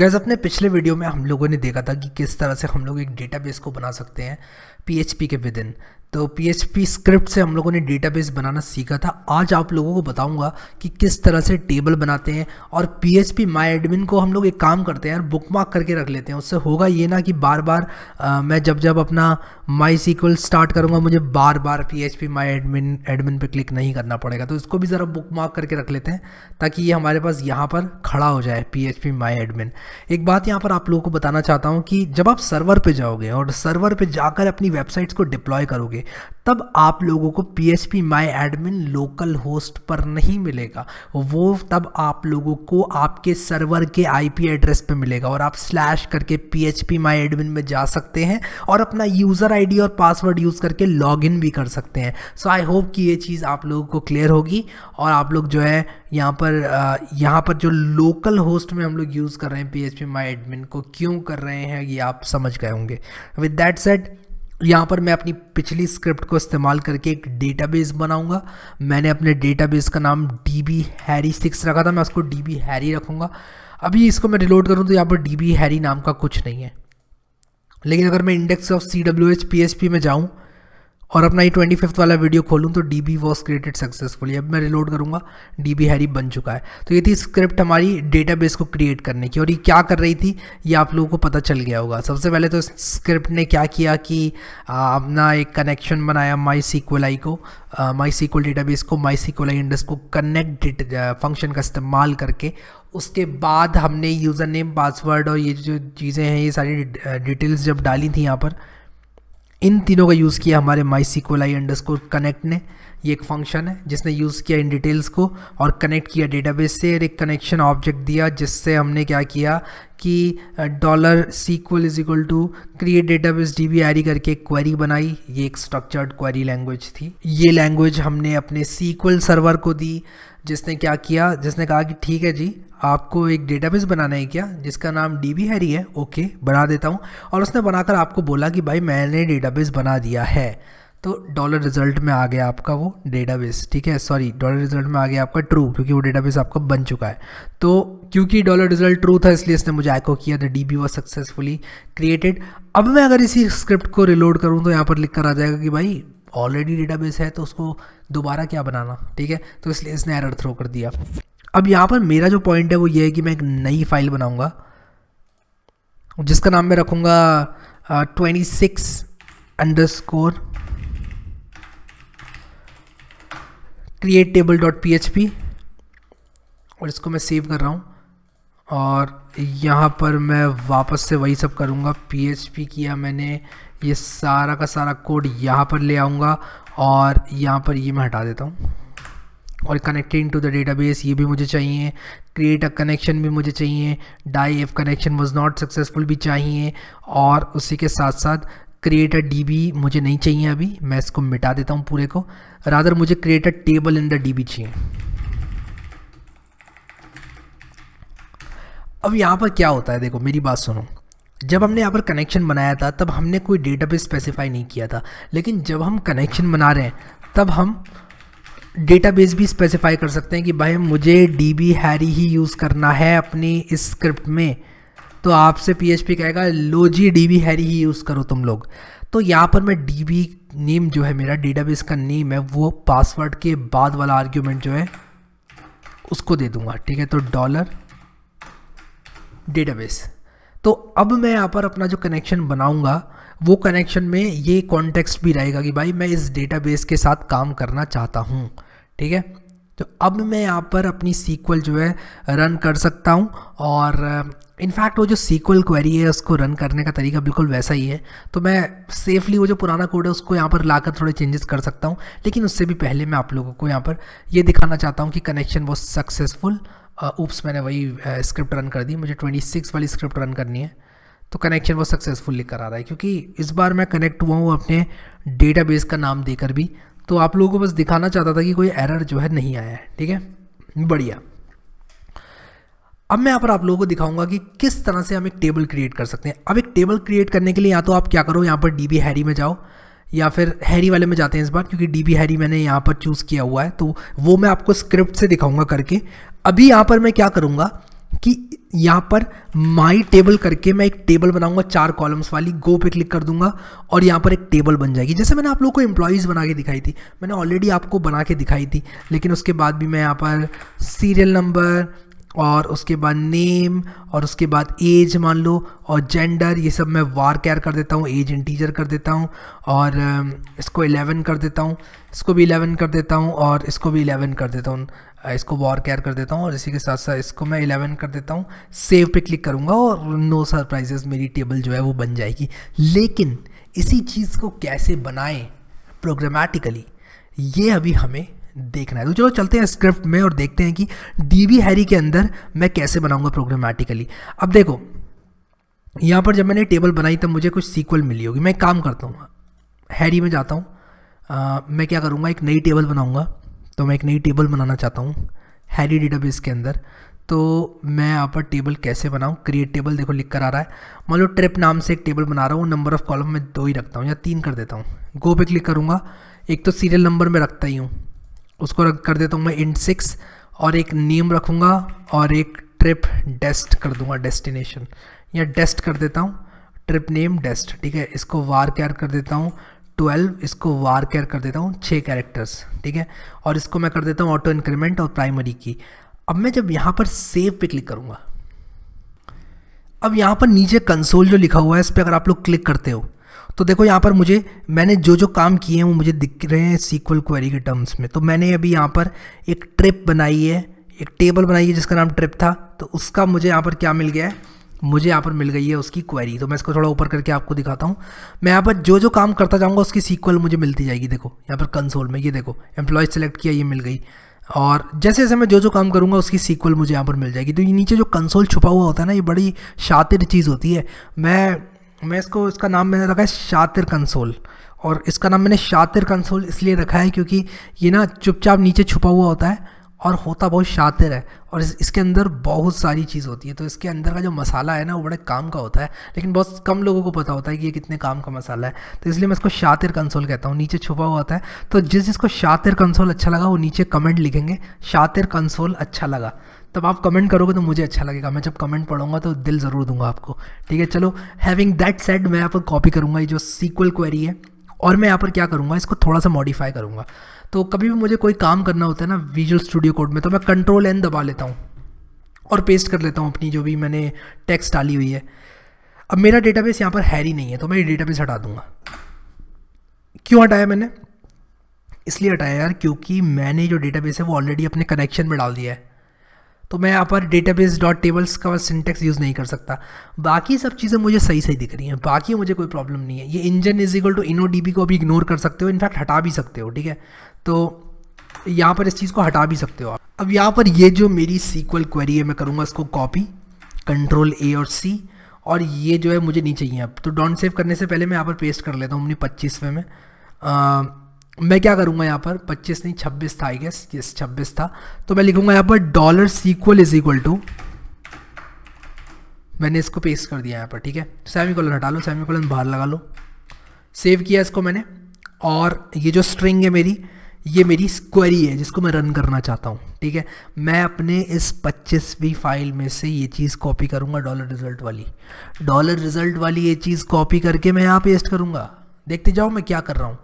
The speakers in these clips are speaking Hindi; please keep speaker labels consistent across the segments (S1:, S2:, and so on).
S1: गैस अपने पिछले वीडियो में हम लोगों ने देखा था कि किस तरह से हम लोग एक डेटाबेस को बना सकते हैं पीएचपी के विद इन तो पी स्क्रिप्ट से हम लोगों ने डेटाबेस बनाना सीखा था आज आप लोगों को बताऊंगा कि किस तरह से टेबल बनाते हैं और P H P my admin को हम लोग एक काम करते हैं और बुक मार्क करके रख लेते हैं उससे होगा ये ना कि बार बार आ, मैं जब जब अपना माई सीक्वल स्टार्ट करूँगा मुझे बार बार P H P my admin admin पर क्लिक नहीं करना पड़ेगा तो इसको भी ज़रा बुक मार्क करके रख लेते हैं ताकि ये हमारे पास यहाँ पर खड़ा हो जाए P H P my admin एक बात यहाँ पर आप लोगों को बताना चाहता हूँ कि जब आप सर्वर पर जाओगे और सर्वर पर जाकर अपनी वेबसाइट्स को डिप्लॉय करोगे तब आप लोगों को P H P my admin localhost पर नहीं मिलेगा वो तब आप लोगों को आपके सर्वर के आईपी एड्रेस पर मिलेगा और आप स्लैश करके P H P my admin में जा सकते हैं और अपना यूज़र आई डी और पासवर्ड यूज़ करके लॉग इन भी कर सकते हैं सो आई होप कि ये चीज़ आप लोगों को क्लियर होगी और आप लोग जो है यहाँ पर यहाँ पर जो लोकल होस्ट में हम लोग यूज़ कर रहे हैं P H P my admin को क्यों कर रहे हैं ये आप समझ गए होंगे विद दैट सेट यहाँ पर मैं अपनी पिछली स्क्रिप्ट को इस्तेमाल करके एक डेटाबेस बनाऊंगा मैंने अपने डेटाबेस का नाम डी बी हैरी सिक्स रखा था मैं उसको डी बी हैरी रखूँगा अभी इसको मैं रिलोड करूँ तो यहाँ पर डी बी हैरी नाम का कुछ नहीं है लेकिन अगर मैं index of C W H P H P में जाऊँ और अपना ये ट्वेंटी फिफ्थ वाला वीडियो खोलूँ तो D B was created successfully अब मैं रिलोड करूँगा डी बी हैरी बन चुका है तो ये थी स्क्रिप्ट हमारी बेस को क्रिएट करने की और ये क्या कर रही थी ये आप लोगों को पता चल गया होगा सबसे पहले तो स्क्रिप्ट ने क्या किया कि अपना एक कनेक्शन बनाया माई सीक्वल आई को माई सीक्वल बेस को माई सीक्वल आई इंडस को कनेक्ट फंक्शन का इस्तेमाल करके उसके बाद हमने यूज़र नेम पासवर्ड और ये जो चीज़ें हैं ये सारी डिटेल्स जब डाली थी यहाँ पर इन तीनों का यूज़ किया हमारे MySQL I under connect ने ये एक फंक्शन है जिसने यूज़ किया इन डिटेल्स को और कनेक्ट किया डेटाबेस से और एक कनेक्शन ऑब्जेक्ट दिया जिससे हमने क्या किया कि dollar sequel is equal to create database D B R करके एक क्वेरी बनाई ये एक स्ट्रक्चर्ड क्वेरी लैंग्वेज थी ये लैंग्वेज हमने अपने सीक्वल सर्वर को दी जिसने क्या किया जिसने कहा कि ठीक है जी आपको एक डेटाबेस बनाना है क्या जिसका नाम डी बी हैरी है ओके बना देता हूँ और उसने बनाकर आपको बोला कि भाई मैंने डेटाबेस बना दिया है तो डॉलर रिजल्ट में आ गया आपका वो डेटाबेस ठीक है सॉरी डॉलर रिजल्ट में आ गया आपका ट्रू क्योंकि वो डेटाबेस आपका बन चुका है तो क्योंकि डॉलर रिजल्ट ट्रू था इसलिए इसने मुझे आइको किया the D B was successfully created अब मैं अगर इसी स्क्रिप्ट को रिलोड करूँ तो यहाँ पर लिख कर आ जाएगा कि भाई ऑलरेडी डेटाबेस है तो उसको दोबारा क्या बनाना ठीक है तो इसलिए इसने एरर थ्रो कर दिया अब यहाँ पर मेरा जो पॉइंट है वो ये है कि मैं एक नई फाइल बनाऊँगा जिसका नाम मैं रखूँगा twenty six underscore create table dot P H P और इसको मैं सेव कर रहा हूँ और यहाँ पर मैं वापस से वही सब करूँगा पी एच पी किया मैंने ये सारा का सारा कोड यहाँ पर ले आऊँगा और यहाँ पर ये मैं हटा देता हूँ और कनेक्टिंग टू द डेटाबेस ये भी मुझे चाहिए क्रिएट अ कनेक्शन भी मुझे चाहिए die if connection was not successful भी चाहिए और उसी के साथ साथ क्रिएट अ डीबी मुझे नहीं चाहिए अभी मैं इसको मिटा देता हूँ पूरे को राधर मुझे create a table in the DB चाहिए अब यहाँ पर क्या होता है देखो मेरी बात सुनो जब हमने यहाँ पर कनेक्शन बनाया था तब हमने कोई डेटाबेस स्पेसिफाई नहीं किया था लेकिन जब हम कनेक्शन बना रहे हैं तब हम डेटाबेस भी स्पेसिफाई कर सकते हैं कि भाई मुझे डी बी हैरी ही यूज़ करना है अपनी इस स्क्रिप्ट में तो आपसे पी कहेगा लो जी डी हैरी ही यूज़ करो तुम लोग तो यहाँ पर मैं डी नेम जो है मेरा डेटाबेस का नेम है वो पासवर्ड के बाद वाला आर्ग्यूमेंट जो है उसको दे दूंगा ठीक है तो डॉलर डेटाबेस तो अब मैं यहाँ पर अपना जो कनेक्शन बनाऊंगा वो कनेक्शन में ये कॉन्टेक्स्ट भी रहेगा कि भाई मैं इस डेटाबेस के साथ काम करना चाहता हूँ ठीक है तो अब मैं यहाँ पर अपनी सीक्वल जो है रन कर सकता हूँ और इनफैक्ट uh, वो जो सीक्वल क्वेरी है उसको रन करने का तरीका बिल्कुल वैसा ही है तो मैं सेफली वो जो पुराना कोड है उसको यहाँ पर लाकर थोड़े चेंजेस कर सकता हूँ लेकिन उससे भी पहले मैं आप लोगों को यहाँ पर ये दिखाना चाहता हूँ कि कनेक्शन वो सक्सेसफुल ऊप्स मैंने वही स्क्रिप्ट uh, रन कर दी मुझे सिक्स वाली स्क्रिप्ट रन करनी है तो कनेक्शन वो सक्सेसफुल लेकर आ रहा है क्योंकि इस बार मैं कनेक्ट हुआ हूँ अपने डेटाबेस का नाम देकर भी तो आप लोगों को बस दिखाना चाहता था कि कोई एरर जो है नहीं आया है ठीक है बढ़िया अब मैं यहाँ पर आप लोगों को दिखाऊंगा कि किस तरह से हम एक टेबल क्रिएट कर सकते हैं अब एक टेबल क्रिएट करने के लिए या तो आप क्या करो यहाँ पर डी बी हैरी में जाओ या फिर हैरी वाले में जाते हैं इस बार क्योंकि डी बी हैरी मैंने यहाँ पर चूज़ किया हुआ है तो वो मैं आपको स्क्रिप्ट से दिखाऊंगा करके अभी यहाँ पर मैं क्या करूँगा कि यहाँ पर माई टेबल करके मैं एक टेबल बनाऊंगा चार कॉलम्स वाली गो पे क्लिक कर दूंगा और यहाँ पर एक टेबल बन जाएगी जैसे मैंने आप लोगों को एम्प्लॉयज़ बना के दिखाई थी मैंने ऑलरेडी आपको बना के दिखाई थी लेकिन उसके बाद भी मैं यहाँ पर सीरियल नंबर और उसके बाद नेम और उसके बाद एज मान लो और जेंडर ये सब मैं वार कैर कर देता हूँ एज इंटीजर कर देता हूँ और um, इसको 11 कर देता हूँ इसको भी 11 कर देता हूँ और इसको भी 11 कर देता हूँ इसको वॉर कैर कर देता हूँ और इसी के साथ साथ इसको मैं इलेवन कर देता हूँ सेव पे क्लिक करूँगा और नो सरप्राइजेस मेरी टेबल जो है वो बन जाएगी लेकिन इसी चीज़ को कैसे बनाएं प्रोग्रामेटिकली ये अभी हमें देखना है तो चलो चलते हैं स्क्रिप्ट में और देखते हैं कि डी बी हैरी के अंदर मैं कैसे बनाऊँगा प्रोग्रामेटिकली अब देखो यहाँ पर जब मैंने टेबल बनाई तब मुझे कुछ सीक्वल मिली होगी मैं काम करता हूँ हैरी में जाता हूँ मैं क्या करूँगा एक नई टेबल बनाऊँगा तो मैं एक नई टेबल बनाना चाहता हूँ हैरी डी के अंदर तो मैं यहाँ पर टेबल कैसे बनाऊँ क्रिएट टेबल देखो लिख कर आ रहा है मान लो ट्रिप नाम से एक टेबल बना रहा हूँ नंबर ऑफ़ कॉलम में दो ही रखता हूँ या तीन कर देता हूँ गो पे क्लिक करूँगा एक तो सीरियल नंबर में रखता ही हूँ उसको रख कर देता हूँ मैं इंट सिक्स और एक नेम रखूँगा और एक ट्रिप डेस्ट कर दूँगा डेस्टिनेशन या डेस्ट कर देता हूँ ट्रिप नेम डेस्ट ठीक है इसको वार कैर कर देता हूँ ट्वेल्व इसको वार कैर कर देता हूँ छः कैरेक्टर्स ठीक है और इसको मैं कर देता हूँ ऑटो इंक्रीमेंट और प्राइमरी की अब मैं जब यहाँ पर सेव पे क्लिक करूँगा अब यहाँ पर नीचे कंसोल जो लिखा हुआ है इस पर अगर आप लोग क्लिक करते हो तो देखो यहाँ पर मुझे मैंने जो जो काम किए हैं वो मुझे दिख रहे हैं सीक्वल क्वेरी के टर्म्स में तो मैंने अभी यहाँ पर एक ट्रिप बनाई है एक टेबल बनाई है जिसका नाम ट्रिप था तो उसका मुझे यहाँ पर क्या मिल गया है मुझे यहाँ पर मिल गई है उसकी क्वेरी तो मैं इसको थोड़ा ऊपर करके आपको दिखाता हूँ मैं यहाँ पर जो जो काम करता जाऊँगा उसकी सीक्वल मुझे मिलती जाएगी देखो यहाँ पर कंसोल में ये देखो एम्प्लॉय सेलेक्ट किया ये मिल गई और जैसे जैसे मैं जो जो काम करूँगा उसकी सीक्वल मुझे यहाँ पर मिल जाएगी तो ये नीचे जो कंसोल छुपा हुआ होता है ना ये बड़ी शातिर चीज़ होती है मैं मैं इसको इसका नाम मैंने रखा है शातिर कंसोल और इसका नाम मैंने शातिर कंसोल इसलिए रखा है क्योंकि ये ना चुपचाप नीचे छुपा हुआ होता है और होता बहुत शातिर है और इस, इसके अंदर बहुत सारी चीज़ होती है तो इसके अंदर का जो मसाला है ना वो बड़े काम का होता है लेकिन बहुत कम लोगों को पता होता है कि ये कितने काम का मसाला है तो इसलिए मैं इसको शातिर कंसोल कहता हूँ नीचे छुपा हुआ होता है तो जिस जिसको शातिर कंसोल अच्छा लगा वो नीचे कमेंट लिखेंगे शातिर कंसोल अच्छा लगा तब आप कमेंट करोगे तो मुझे अच्छा लगेगा मैं जब कमेंट पढ़ूंगा तो दिल ज़रूर दूंगा आपको ठीक है चलो हैविंग दैट सेट मैं यहाँ पर कॉपी करूँगा ये जो सीक्वल क्वेरी है और मैं यहाँ पर क्या करूँगा इसको थोड़ा सा मॉडिफाई करूँगा तो कभी भी मुझे कोई काम करना होता है ना विजुअल स्टूडियो कोड में तो मैं कंट्रोल एन दबा लेता हूँ और पेस्ट कर लेता हूँ अपनी जो भी मैंने टेक्स्ट डाली हुई है अब मेरा डेटाबेस यहाँ पर हैरी नहीं है तो मैं ये डेटाबेस हटा दूँगा क्यों हटाया मैंने इसलिए हटाया यार क्योंकि मैंने जो डेटाबेस है वो ऑलरेडी अपने कनेक्शन में डाल दिया है तो मैं यहाँ पर डेटाबेस डॉट टेबल्स का सिंटेक्स यूज़ नहीं कर सकता बाकी सब चीज़ें मुझे सही सही दिख रही हैं बाकी मुझे कोई प्रॉब्लम नहीं है ये engine is equal to InnoDB को भी इग्नोर कर सकते हो इनफैक्ट हटा भी सकते हो ठीक है तो यहाँ पर इस चीज़ को हटा भी सकते हो आप अब यहाँ पर ये जो मेरी सीक्वल क्वेरी है मैं करूँगा इसको कॉपी कंट्रोल ए और सी और ये जो है मुझे नहीं चाहिए अब तो डॉन्ट सेव करने से पहले मैं यहाँ पर पेस्ट कर लेता हूँ अपनी पच्चीसवें में आ, मैं क्या करूँगा यहाँ पर 25 नहीं 26 था आई गेस यस छब्बीस था तो मैं लिखूँगा यहाँ पर dollar sequel is equal to मैंने इसको पेस्ट कर दिया यहाँ पर ठीक है सेमी तो कॉलन हटा लो सेमी कॉलन बाहर लगा लो सेव किया इसको मैंने और ये जो स्ट्रिंग है मेरी ये मेरी स्क्वेरी है जिसको मैं रन करना चाहता हूँ ठीक है मैं अपने इस पच्चीसवीं फाइल में से ये चीज़ कॉपी करूँगा डॉलर रिजल्ट वाली डॉलर रिजल्ट वाली ये चीज़ कॉपी करके मैं यहाँ पेस्ट करूँगा देखते जाओ मैं क्या कर रहा हूँ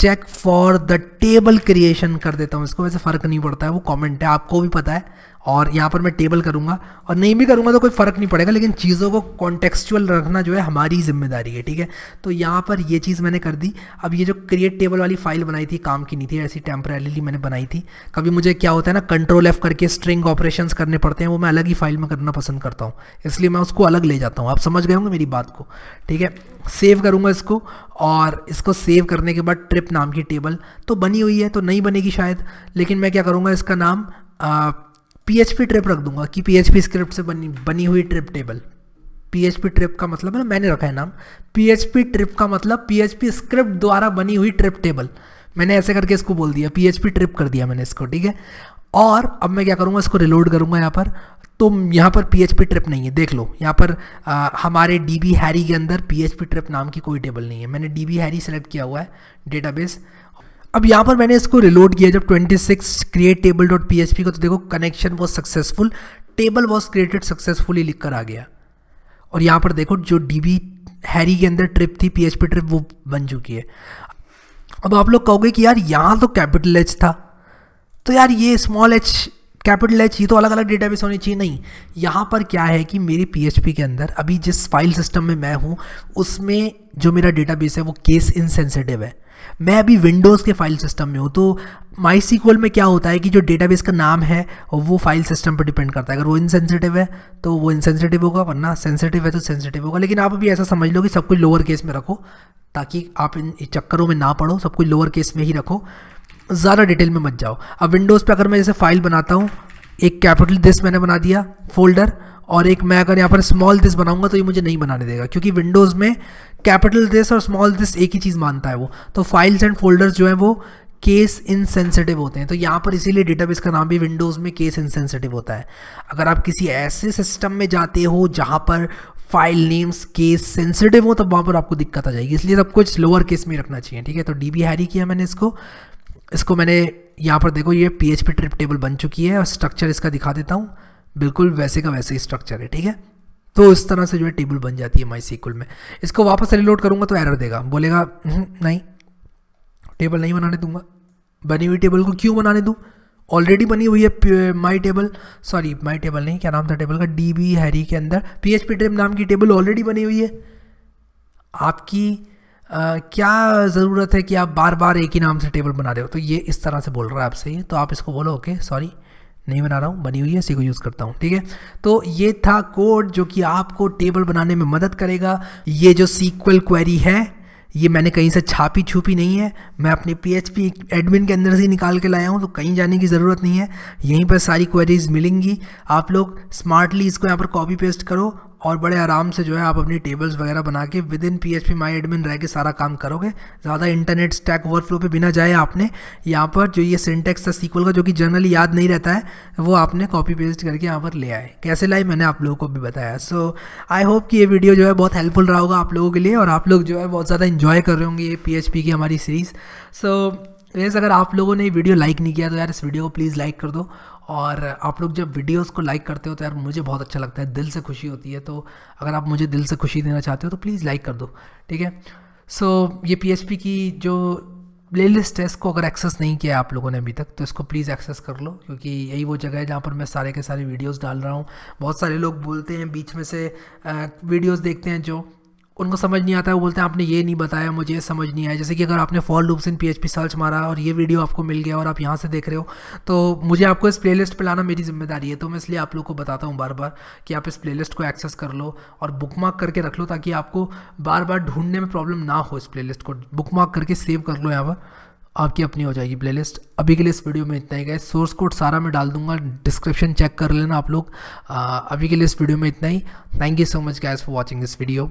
S1: check for the table creation कर देता हूँ इसको वैसे फ़र्क नहीं पड़ता है वो कमेंट है आपको भी पता है और यहाँ पर मैं टेबल करूँगा और नहीं भी करूँगा तो कोई फ़र्क नहीं पड़ेगा लेकिन चीज़ों को कॉन्टेक्चुअल रखना जो है हमारी जिम्मेदारी है ठीक है तो यहाँ पर ये चीज़ मैंने कर दी अब ये जो क्रिएट टेबल वाली फाइल बनाई थी काम की नहीं थी ऐसी टेम्परेली मैंने बनाई थी कभी मुझे क्या होता है ना कंट्रोल एफ करके स्ट्रिंग ऑपरेशन करने पड़ते हैं वो मैं अलग ही फाइल में करना पसंद करता हूँ इसलिए मैं उसको अलग ले जाता हूँ आप समझ गए होंगे मेरी बात को ठीक है सेव करूँगा इसको और इसको सेव करने के बाद ट्रिप नाम की टेबल तो बनी हुई है तो नहीं बनेगी शायद लेकिन मैं क्या करूँगा इसका नाम पीएचपी ट्रिप रख दूंगा कि पीएचपी स्क्रिप्ट से बनी बनी हुई ट्रिप टेबल पीएचपी ट्रिप का मतलब है मैंने रखा है नाम पीएचपी ट्रिप का मतलब पीएचपी स्क्रिप्ट द्वारा बनी हुई ट्रिप टेबल मैंने ऐसे करके इसको बोल दिया पीएचपी ट्रिप कर दिया मैंने इसको ठीक है और अब मैं क्या करूँगा इसको रिलोड करूँगा यहाँ पर तो यहाँ पर पीएचपी ट्रिप नहीं है देख लो यहाँ पर आ, हमारे डीबी हैरी के अंदर पीएचपी ट्रिप नाम की कोई टेबल नहीं है मैंने डीबी हैरी सेलेक्ट किया हुआ है डेटाबेस अब यहाँ पर मैंने इसको रिलोड किया जब 26 क्रिएट टेबल डॉट पी को तो देखो connection was successful table was created successfully लिख कर आ गया और यहाँ पर देखो जो डी बी हैरी के अंदर ट्रिप थी पी ट्रिप वो बन चुकी है अब आप लोग कहोगे कि यार यहाँ तो कैपिटल एच था तो यार ये स्मॉल एच कैपिटल एच ये तो अलग अलग डेटाबेस होनी चाहिए नहीं यहाँ पर क्या है कि मेरी पी के अंदर अभी जिस फाइल सिस्टम में मैं हूँ उसमें जो मेरा डेटाबेस है वो केस इनसेंसिटिव है मैं अभी विंडोज़ के फाइल सिस्टम में हूँ तो माई सीक्वल में क्या होता है कि जो डेटाबेस का नाम है वो फाइल सिस्टम पर डिपेंड करता है अगर वो इनसेंसिटिव है तो वो इनसेंसिटिव होगा वरना सेंसिटिव है तो सेंसिटिव होगा लेकिन आप अभी ऐसा समझ लो कि सब कुछ लोअर केस में रखो ताकि आप इन चक्करों में ना पढ़ो सब कुछ लोअर केस में ही रखो ज़्यादा डिटेल में मत जाओ अब विंडोज़ पर अगर मैं जैसे फाइल बनाता हूँ एक कैपिटल दिस मैंने बना दिया फोल्डर और एक मैं अगर यहाँ पर स्मॉल दिस बनाऊंगा तो ये मुझे नहीं बनाने देगा क्योंकि विंडोज़ में कैपिटल दिस और स्मॉल दिस एक ही चीज़ मानता है वो तो फाइल्स एंड फोल्डर्स जो है वो केस इनसेंसिटिव होते हैं तो यहाँ पर इसीलिए डेटाबेस का नाम भी विंडोज़ में केस इनसेंसिटिव होता है अगर आप किसी ऐसे सिस्टम में जाते हो जहाँ पर फाइल नेम्स केस सेंसिटिव हो तब वहाँ पर आपको दिक्कत आ जाएगी इसलिए सब कुछ लोअर केस में रखना चाहिए ठीक है तो डी बी हैरी किया मैंने इसको इसको मैंने यहाँ पर देखो ये P H P trip table बन चुकी है और स्ट्रक्चर इसका दिखा देता हूँ बिल्कुल वैसे का वैसे ही स्ट्रक्चर है ठीक है तो इस तरह से जो है टेबल बन जाती है माई सीक्वल में इसको वापस रिलोड करूँगा तो एरर देगा बोलेगा हम्म, नहीं टेबल नहीं बनाने दूंगा बनी हुई टेबल को क्यों बनाने दूँ ऑलरेडी बनी हुई है my table sorry my table नहीं क्या नाम था टेबल का डी बी हैरी के अंदर पी एच पी नाम की टेबल ऑलरेडी बनी हुई है आपकी Uh, क्या ज़रूरत है कि आप बार बार एक ही नाम से टेबल बना रहे हो तो ये इस तरह से बोल रहा है आपसे ये तो आप इसको बोलो ओके सॉरी नहीं बना रहा हूँ बनी हुई है इसी को यूज़ करता हूँ ठीक है तो ये था कोड जो कि आपको टेबल बनाने में मदद करेगा ये जो सीक्वल क्वेरी है ये मैंने कहीं से छापी छुपी नहीं है मैं अपने पीएचपी एडमिन के अंदर से ही निकाल के लाया हूँ तो कहीं जाने की ज़रूरत नहीं है यहीं पर सारी क्वेरीज मिलेंगी आप लोग स्मार्टली इसको यहाँ पर कॉपी पेस्ट करो और बड़े आराम से जो है आप अपनी टेबल्स वगैरह बना के within P H P my admin रह के सारा काम करोगे ज़्यादा इंटरनेट स्टैक ओवरफ्लो पे बिना जाए आपने यहाँ पर जो ये सिंटेक्स था सीक्वल का जो कि जनरली याद नहीं रहता है वो आपने कॉपी पेस्ट करके यहाँ पर ले आए कैसे लाए मैंने आप लोगों को भी बताया सो आई होप कि ये वीडियो जो है बहुत हेल्पफुल रहा होगा आप लोगों के लिए और आप लोग जो है बहुत ज़्यादा इन्जॉय कर रहे होंगे ये पी एच पी की हमारी सीरीज़ सो so, गैस अगर आप लोगों ने वीडियो लाइक नहीं किया तो यार इस वीडियो को प्लीज़ लाइक कर दो और आप लोग जब वीडियोस को लाइक करते हो तो यार मुझे बहुत अच्छा लगता है दिल से खुशी होती है तो अगर आप मुझे दिल से खुशी देना चाहते हो तो प्लीज़ लाइक कर दो ठीक है सो so, ये पी की जो प्ले लिस्ट है इसको अगर एक्सेस नहीं किया आप लोगों ने अभी तक तो इसको प्लीज़ एक्सेस कर लो क्योंकि यही वो जगह है जहाँ पर मैं सारे के सारे वीडियोस डाल रहा हूँ बहुत सारे लोग बोलते हैं बीच में से वीडियोस देखते हैं जो उनको समझ नहीं आता है वो बोलते हैं आपने ये नहीं बताया मुझे समझ नहीं आया जैसे कि अगर आपने for loops in P search मारा और ये वीडियो आपको मिल गया और आप यहाँ से देख रहे हो तो मुझे आपको इस प्लेलिस्ट पे लाना मेरी जिम्मेदारी है तो मैं इसलिए आप लोग को बताता हूँ बार बार कि आप इस प्लेलिस्ट को एक्सेस कर लो और मार्क करके रख लो ताकि आपको बार बार ढूंढने में प्रॉब्लम ना हो इस प्लेलिस्ट को मार्क करके सेव कर लो यहाँ पर आपकी अपनी हो जाएगी प्लेलिस्ट अभी के लिए इस वीडियो में इतना ही गए सोर्स कोड सारा मैं डाल दूंगा डिस्क्रिप्शन चेक कर लेना आप लोग अभी के लिए इस वीडियो में इतना ही thank you so much guys for watching this video